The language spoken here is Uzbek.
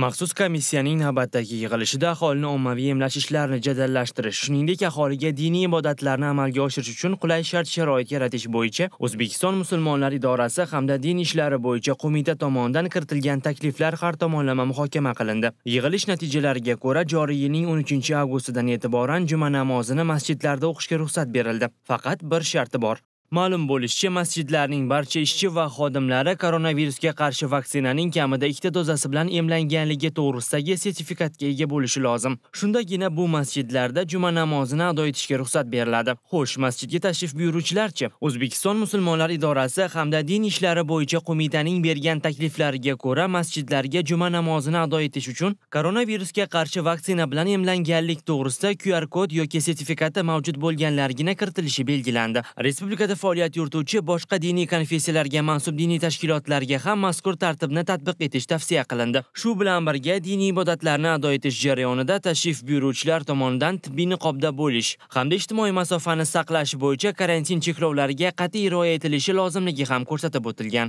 Maxsus komissiyaning navbatdagi yig'ilishida aholini ommaviy emlash ishlarini jadallashtirish, shuningdek aholiga diniy ibodatlarni amalga oshirish uchun qulay shart-sharoit yaratish bo'yicha O'zbekiston musulmonlar idorasi hamda din ishlari bo'yicha qo'mita tomonidan kiritilgan takliflar har tomonlama muhokama qilindi. Yig'ilish natijalariga ko'ra joriy yilning 13 avgustidan e'tiboran juma namozini masjidlarda o'qishga ruxsat berildi. Faqat bir sharti bor. Ma'lum bo'lishicha, masjidlarning barcha ishchi va xodimlari koronavirusga qarshi vaksinaning kamida ikkita dozasi bilan emlanganligi to'g'risidagi sertifikatga ega bo'lishi lozim. Shundagina bu masjidlarda juma namozini ado etishga ruxsat beriladi. Xo'sh, masjidga tashrif buyuruvchilarchi? O'zbekiston musulmonlar idorasi hamda din ishlari bo'yicha qo'mitaning bergan takliflariga ko'ra, masjidlarga juma namozini ado etish uchun koronavirusga qarshi vaksina bilan emlanganlik to'g'risida QR kod yoki sertifikati mavjud bo'lganlargina kiritilishi belgilandi. Respublika faoliyat yurituvchi boshqa diniy konfessiyalarga mansub diniy tashkilotlarga ham mazkur tartibni tatbiq etish tavsiya qilindi. Shu bilan birga diniy ibodatlarni ado etish jarayonida tashrif buyuruvchilar tomonidan tibbiy niqobda bo'lish hamda ijtimoiy masofani saqlash bo'yicha karantin cheklovlariga qat'iy rioya etilishi lozimligi ham ko'rsatib o'tilgan.